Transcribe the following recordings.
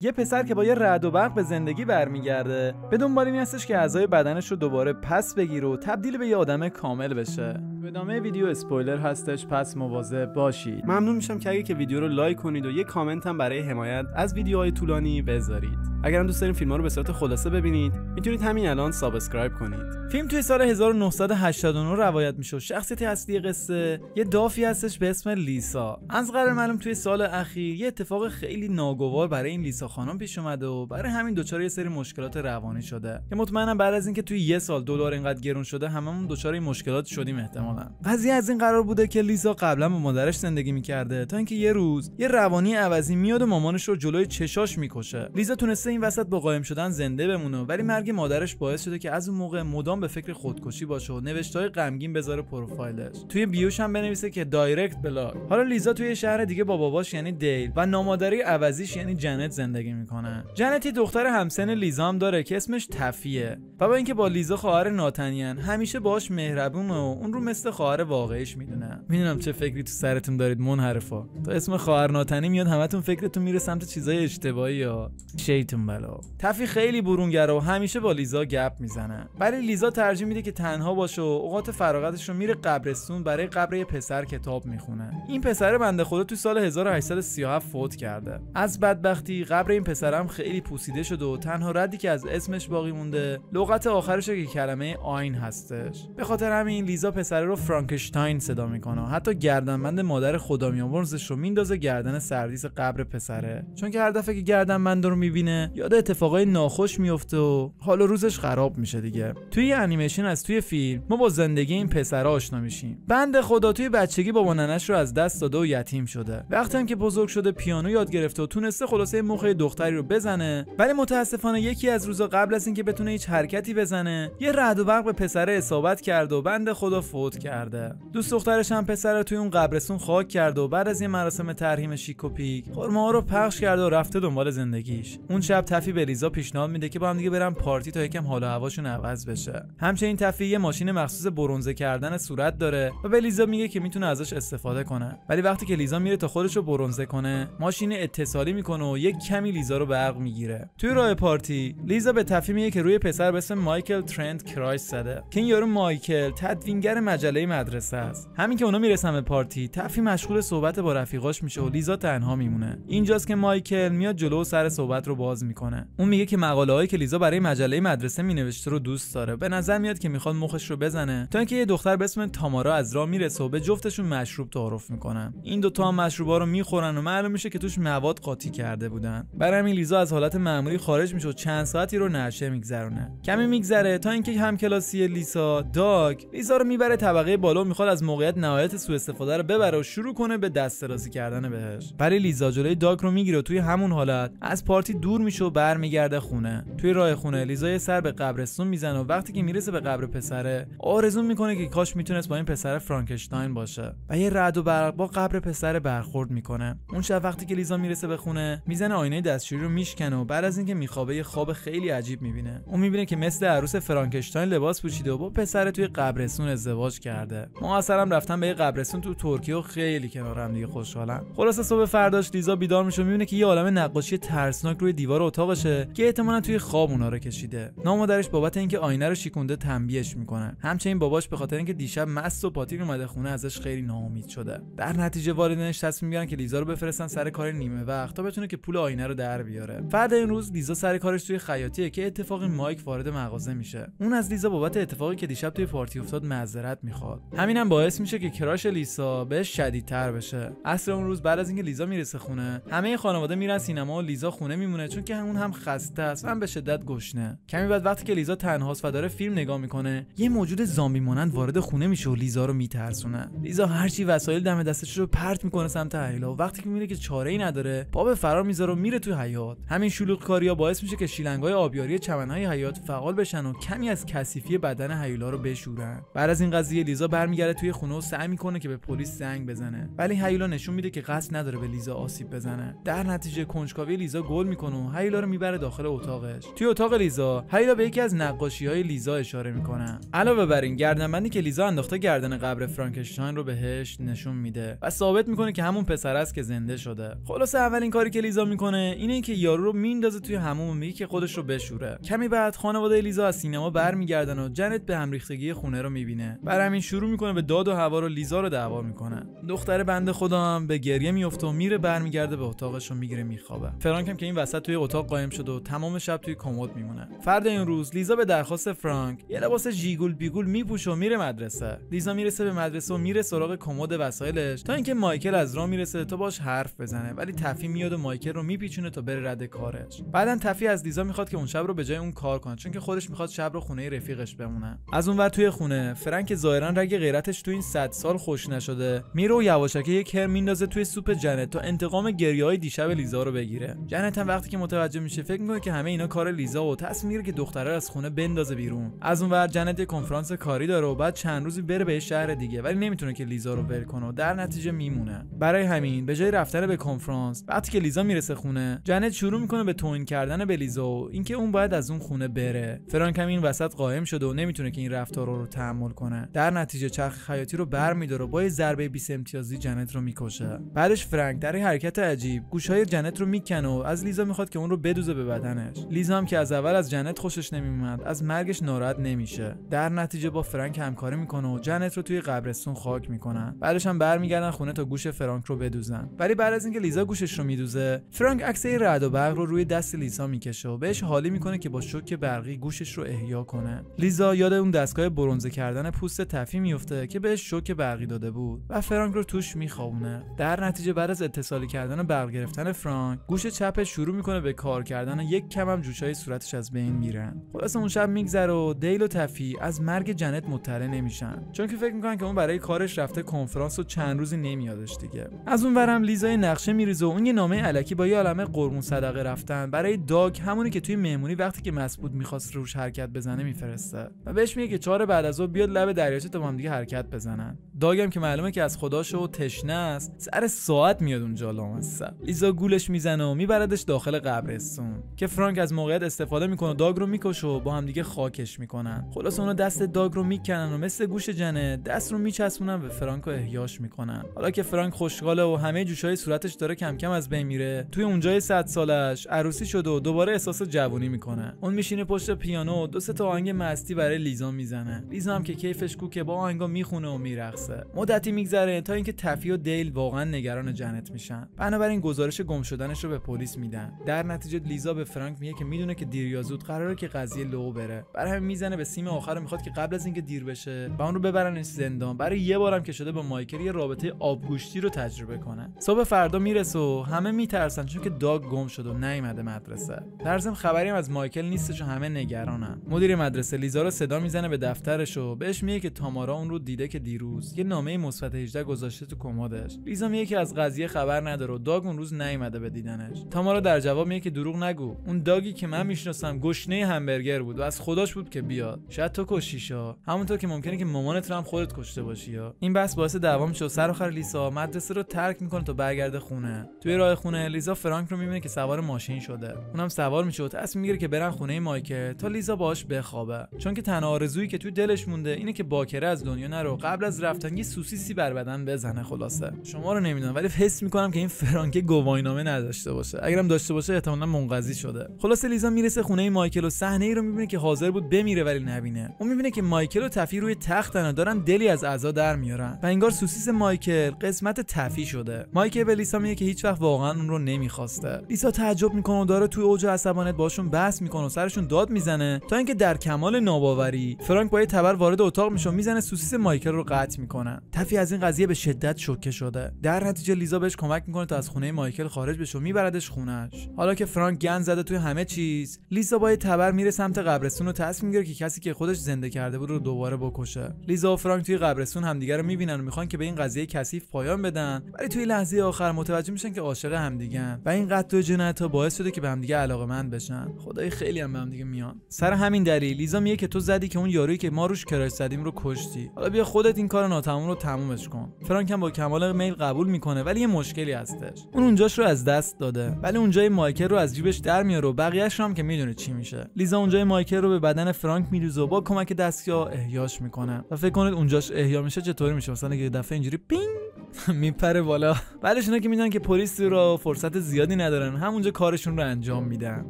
یه پسر که با یه رعد و برق به زندگی برمیگرده به دنبال این هستش که اعضای بدنش رو دوباره پس بگیره و تبدیل به یه آدم کامل بشه ادامه ویدیو اسپویلر هستش پس مواظب باشید ممنون میشم که اگه که ویدیو رو لایک کنید و یه کامنت هم برای حمایت از ویدیوهای طولانی بذارید اگر هم دوست دارین فیلم ها رو به صورت خلاصه ببینید میتونید همین الان سابسکرایب کنید فیلم توی سال 1989 روایت میشه شخصیت اصلی قصه یه دافی هستش به اسم لیسا از قرار معلوم توی سال اخیر یه اتفاق خیلی ناگوار برای این لیسا خانم پیش اومده و برای همین دچار یه سری مشکلات روانی شده که مطمئنم بعد از اینکه توی یه سال دلار اینقدر گرون شده هممون دچار این مشکلات شدیم احتمال بفهمم قضیه از این قرار بوده که لیزا قبلا با مادرش زندگی میکرده تا اینکه یه روز یه روانی عوضی میاد و مامانش رو جلوی چشاش میکشه لیزا تونسته این وسط با قایم شدن زنده بمونه ولی مرگ مادرش باعث شده که از اون موقع مدام به فکر خودکشی باشه و نوشتهای غمگین بذاره پروفایلش توی بیوش هم بنویسه که دایرکت بلاک حالا لیزا توی شهر دیگه با باباش یعنی دیل و نامادری عوضیش یعنی جنت زندگی میکنه جنت دختر همسن لیزا هم داره که اسمش تفیه و با اینکه با لیزا خواهر ناتنین همیشه باهاش مهربونه و اون رو مثل مثل خواهر واقعیش میدونم میدونم چه فکری تو سرتون دارید منحرفا تا اسم خواهر ناتنی میاد همتون فکرتون میره سمت چیزای اشتباهی یا شیطون بلا تفی خیلی برونگر و همیشه با لیزا گپ میزنه ولی لیزا ترجیح میده که تنها باشه و اوقات فراغتش رو میره قبرستون برای قبر یه پسر کتاب میخونه این پسر بنده خدا تو سال 1837 فوت کرده از بدبختی قبر این پسرم خیلی پوسیده شده و تنها ردی که از اسمش باقی مونده لغت آخرش که کلمه آین هستش به خاطر همین لیزا پسر رو رو فرانکشتاین صدا میکنه حتی گردنبند مادر خدا ورزش رو میندازه گردن سردیس قبر پسره چون که هر دفعه که گردنبند رو میبینه یاد اتفاقای ناخوش میفته و حال روزش خراب میشه دیگه توی انیمیشن از توی فیلم ما با زندگی این پسر آشنا میشیم بند خدا توی بچگی با ننش رو از دست داده و یتیم شده وقتی هم که بزرگ شده پیانو یاد گرفته و تونسته خلاصه مخ دختری رو بزنه ولی متاسفانه یکی از روزا قبل از اینکه بتونه هیچ حرکتی بزنه یه رعد و برق به پسره اصابت کرد و بند خدا فوت کرده دوست دخترش هم پسر توی اون قبرستون خاک کرده و بعد از یه مراسم ترحیم شیک و پیک خرمه ها رو پخش کرده و رفته دنبال زندگیش اون شب تفی به ریزا پیشنهاد میده که با هم دیگه برن پارتی تا یکم حال و هواشون عوض بشه همچنین تفی یه ماشین مخصوص برونزه کردن صورت داره و به لیزا میگه که میتونه ازش استفاده کنه ولی وقتی که لیزا میره تا خودش رو برونزه کنه ماشین اتصالی میکنه و یک کمی لیزا رو برق میگیره توی راه پارتی لیزا به تفی میگه که روی پسر به اسم مایکل ترند کرایس زده که این یارو مایکل تدوینگر مجله عجله مدرسه است همین که اونا میرسن به پارتی تفی مشغول صحبت با رفیقاش میشه و لیزا تنها میمونه اینجاست که مایکل میاد جلو و سر صحبت رو باز میکنه اون میگه که مقاله هایی که لیزا برای مجله مدرسه مینوشته رو دوست داره به نظر میاد که میخواد مخش رو بزنه تا اینکه یه دختر به اسم تامارا از راه میرسه و به جفتشون مشروب تعارف میکنه. این دوتا هم مشروبا رو میخورن و معلوم میشه که توش مواد قاطی کرده بودن برای همین لیزا از حالت معمولی خارج میشه و چند ساعتی رو نشه میگذرونه کمی میگذره تا اینکه همکلاسی لیزا داگ لیزا رو میبره طبقه بالا میخواد از موقعیت نهایت سوء استفاده رو ببره و شروع کنه به دسترسی کردن بهش ولی لیزا جلوی داک رو میگیره توی همون حالت از پارتی دور میشه و برمیگرده خونه توی راه خونه لیزا سر به قبرستون میزنه و وقتی که میرسه به قبر پسره آرزو میکنه که کاش میتونست با این پسر فرانکشتاین باشه و یه رعد و برق با قبر پسر برخورد میکنه اون شب وقتی که لیزا میرسه به خونه میزنه آینه دستشویی رو میشکنه و بعد از اینکه میخوابه یه خواب خیلی عجیب میبینه اون میبینه که مثل عروس فرانکشتاین لباس پوشیده و با پسر توی قبرستون ازدواج کرده ما اثرم رفتن به یه قبرستون تو ترکیه و خیلی کنارم دیگه خوشحالم خلاصه صبح فرداش لیزا بیدار میشه میبینه که یه عالم نقاشی ترسناک روی دیوار اتاقشه که احتمالا توی خواب اونا رو کشیده نامادرش بابت اینکه آینه رو شیکونده تنبیهش میکنه همچنین باباش به خاطر اینکه دیشب مست و پاتیر اومده خونه ازش خیلی ناامید شده در نتیجه والدینش تصمیم میگیرن که لیزا رو بفرستن سر کار نیمه وقت تا بتونه که پول آینه رو در بیاره فردا این روز لیزا سر کارش توی خیاطیه که اتفاقی مایک وارد مغازه میشه اون از لیزا بابت اتفاقی که دیشب توی پارتی افتاد معذرت میخواد همینم باعث میشه که کراش لیسا بهش شدیدتر بشه اصر اون روز بعد از اینکه لیزا میرسه خونه همه خانواده میرن سینما و لیزا خونه میمونه چون که همون هم خسته است و هم به شدت گشنه کمی بعد وقتی که لیزا تنهاست و داره فیلم نگاه میکنه یه موجود زامبی مانند وارد خونه میشه و لیزا رو میترسونه لیزا هرچی وسایل دم دستش رو پرت میکنه سمت هیلا و وقتی که میبینه که چاره ای نداره پا به فرار میذاره و میره توی حیات همین شلوغ کاریا باعث میشه که شیلنگای آبیاری چمنهای حیات فعال بشن و کمی از کثیفی بدن هیولا رو بشورن بعد از این قضیه لیزا برمیگرده توی خونه و سعی میکنه که به پلیس زنگ بزنه ولی هیولا نشون میده که قصد نداره به لیزا آسیب بزنه در نتیجه کنجکاوی لیزا گل میکنه و هیولا رو میبره داخل اتاقش توی اتاق لیزا هیولا به یکی از نقاشی های لیزا اشاره میکنه علاوه بر این گردنبندی که لیزا انداخته گردن قبر فرانکشتاین رو بهش نشون میده و ثابت میکنه که همون پسر است که زنده شده خلاصه اولین کاری که لیزا میکنه اینه که یارو رو میندازه توی هموم و میگه که خودش رو بشوره کمی بعد خانواده لیزا از سینما برمیگردن و جنت به همریختگی خونه رو میبینه برای همین شروع میکنه به داد و هوا رو لیزا رو دعوا میکنه دختر بنده خودم به گریه میفته و میره برمیگرده به اتاقش و میگیره میخوابه فرانک هم که این وسط توی اتاق قایم شده و تمام شب توی کمد میمونه فرد این روز لیزا به درخواست فرانک یه لباس جیگول بیگول میپوشه و میره مدرسه لیزا میرسه به مدرسه و میره سراغ کمد وسایلش تا اینکه مایکل از راه میرسه تا باش حرف بزنه ولی تفی میاد و مایکل رو میپیچونه تا بره رد کارش بعدا تفی از لیزا میخواد که اون شب رو به جای اون کار کنه چون که خودش میخواد شب رو خونه رفیقش بمونه از اون ور توی خونه فرانک ظاهرا همچنان رگ غیرتش تو این صد سال خوش نشده میرو یواشکی یک هر میندازه توی سوپ جنت تا انتقام گریه دیشب لیزا رو بگیره جنت هم وقتی که متوجه میشه فکر میکنه که همه اینا کار لیزا و تصمیم میگیره که دختره از خونه بندازه بیرون از اون ور جنت یه کنفرانس کاری داره و بعد چند روزی بره به شهر دیگه ولی نمیتونه که لیزا رو ول کنه و در نتیجه میمونه برای همین به جای رفتن به کنفرانس وقتی که لیزا میرسه خونه جنت شروع میکنه به توهین کردن به لیزا و اینکه اون باید از اون خونه بره فرانک هم این وسط قائم شده و نمیتونه که این رفتار رو تحمل کنه در نتیجه چرخ حیاتی رو و با یه ضربه 20 امتیازی جنت رو میکشه بعدش فرانک در حرکت عجیب گوشهای جنت رو میکنه و از لیزا میخواد که اون رو بدوزه به بدنش لیزا هم که از اول از جنت خوشش نمیومد از مرگش ناراحت نمیشه در نتیجه با فرانک همکاری میکنه و جنت رو توی قبرستون خاک میکنن بعدش هم برمیگردن خونه تا گوش فرانک رو بدوزن ولی بعد از اینکه لیزا گوشش رو میدوزه فرانک عکس رعد و برق رو روی دست لیزا میکشه و بهش حالی میکنه که با شوک برقی گوشش رو احیا کنه لیزا یاد اون دستگاه برنزه کردن پوست تفی میفته که بهش شوک برقی داده بود و فرانک رو توش میخوابونه در نتیجه بعد از اتصالی کردن و برق گرفتن فرانک گوش چپش شروع میکنه به کار کردن و یک کم هم جوشای صورتش از بین میرن خلاص اون شب میگذره و دیل و تفی از مرگ جنت مطلع نمیشن چون که فکر میکنن که اون برای کارش رفته کنفرانس و چند روزی نمیادش دیگه از اون ورم لیزای نقشه میریزه و اون یه نامه علکی با یه عالمه قربون صدقه رفتن برای داگ همونی که توی مهمونی وقتی که مسبود میخواست روش حرکت بزنه میفرسته و بهش میگه که چهار بعد از او بیاد لب دریاچه تا با هم دیگه حرکت بزنن داگم که معلومه که از و تشنه است سر ساعت میاد اونجا لامصب لیزا گولش میزنه و میبردش داخل قبرستون که فرانک از موقعیت استفاده میکنه و داگ رو میکشه و با هم دیگه خاکش میکنن خلاص اونا دست داگ رو میکنن و مثل گوش جنه دست رو میچسبونن به فرانک و احیاش میکنن حالا که فرانک خوشحاله و همه جوشای صورتش داره کم کم از بین میره توی اونجای صد سالش عروسی شده و دوباره احساس جوونی میکنه اون میشینه پشت پیانو و دو سه تا آهنگ مستی برای لیزا میزنه لیزا هم که کیفش کو که با آهنگا میخونه و میرقصه مدتی میگذره تا اینکه تفی و دیل واقعا نگران جنت میشن بنابراین گزارش گم شدنش رو به پلیس میدن در نتیجه لیزا به فرانک میگه که میدونه که دیر یا زود قراره که قضیه لو بره برای همین میزنه به سیم آخر میخواد که قبل از اینکه دیر بشه و اون رو ببرنش زندان برای یه بارم که شده با مایکل یه رابطه آبگوشتی رو تجربه کنه صبح فردا میرسه و همه میترسن چون که داگ گم شد و نیومده مدرسه در ضمن خبری هم از مایکل نیست و همه نگرانن مدیر مدرسه لیزا رو صدا میزنه به دفترش و بهش میگه که تامارا اون رو دیده که دیروز یه نامه مثبت 18 گذاشته تو کمدش لیزا میگه که از قضیه خبر نداره و داگ اون روز نیومده به دیدنش تامارا در جواب میگه که دروغ نگو اون داگی که من میشناسم گشنه همبرگر بود و از خداش بود که بیاد شاید تو کشیشا همونطور که ممکنه که مامانت هم خودت کشته باشی یا این بس باعث دوام شد و سر آخر لیسا مدرسه رو ترک میکنه تا برگرده خونه توی راه خونه لیزا فرانک رو میبینه که سوار ماشین شده اونم سوار میشه و تصمیم میگیره که برن خونه مایکل تا لیزا باهاش بخوابه چون که تنها آرزویی که توی دلش مونده اینه که باکر از دنیا نرو قبل از رفتن یه سوسیسی بر بدن بزنه خلاصه شما رو نمیدونم ولی حس میکنم که این فرانک گواینامه نداشته باشه اگرم داشته باشه احتمالا منقضی شده خلاصه لیزا میرسه خونه مایکل و صحنه ای رو میبینه که حاضر بود بمیره ولی نبینه اون میبینه که مایکل و تفی روی تختن و دارن دلی از اعضا در میارن و انگار سوسیس مایکل قسمت تفی شده مایکل به لیسا میگه که هیچ وقت واقعا اون رو نمیخواسته لیسا تعجب میکنه و داره توی اوج عصبانیت باشون بحث میکنه و سرشون داد میزنه تا اینکه در کمال ناباوری فرانک با یه تبر وارد اتاق میشه میزنه سوسیس مایکل رو قطع میکنن تفی از این قضیه به شدت شوکه شده در نتیجه لیزا بهش کمک میکنه تا از خونه مایکل خارج بشه و میبردش خونش حالا که فرانک گن زده توی همه چیز لیزا با یه تبر میره سمت قبرستون و تصمیم میگیره که کسی که خودش زنده کرده بود رو دوباره بکشه لیزا و فرانک توی قبرستون همدیگه رو میبینن و میخوان که به این قضیه کثیف پایان بدن ولی توی لحظه آخر متوجه میشن که عاشق همدیگه و این قتل و جنایت باعث شده که به همدیگه من بشن خدای خیلی هم به همدیگه میان سر همین دلیل لیزا میگه که تو زدی که اون یارویی که ما روش کراش زدیم رو کشتی حالا بیا خودت این کار ناتمام رو تمومش کن فرانک هم با کمال میل قبول میکنه ولی یه مشکلی هستش اون اونجاش رو از دست داده ولی اونجای مایکل رو از جیبش در میاره و بقیه‌اش هم که میدونه چی میشه لیزا اونجای مایکل رو به بدن فرانک میدوزه و با کمک دستیا احیاش میکنه و فکر کنید اونجاش احیا میشه چطوری میشه مثلا یه دفعه اینجوری پینگ میپره بالا بعدش اونا که میدونن که پلیس رو فرصت زیادی ندارن همونجا کارشون رو انجام میدن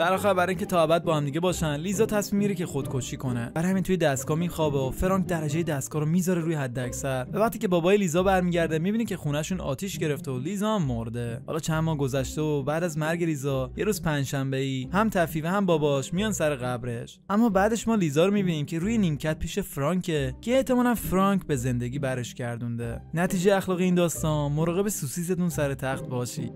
آخر برای اینکه تا ابد با هم دیگه باشن لیزا تصمیم میگیره که خودکشی کنه برای همین توی دستگاه میخوابه و فرانک درجه دستگاه رو میذاره روی حد اکثر و وقتی که بابای لیزا برمیگرده میبینه که خونهشون آتیش گرفته و لیزا هم مرده حالا چند ماه گذشته و بعد از مرگ لیزا یه روز پنجشنبه ای هم تفیوه هم باباش میان سر قبرش اما بعدش ما لیزا رو میبینیم که روی نیمکت پیش فرانک که احتمالا فرانک به زندگی برش گردونده نتیجه اخلاقی این داستان مراقب سوسیستون سر تخت باشید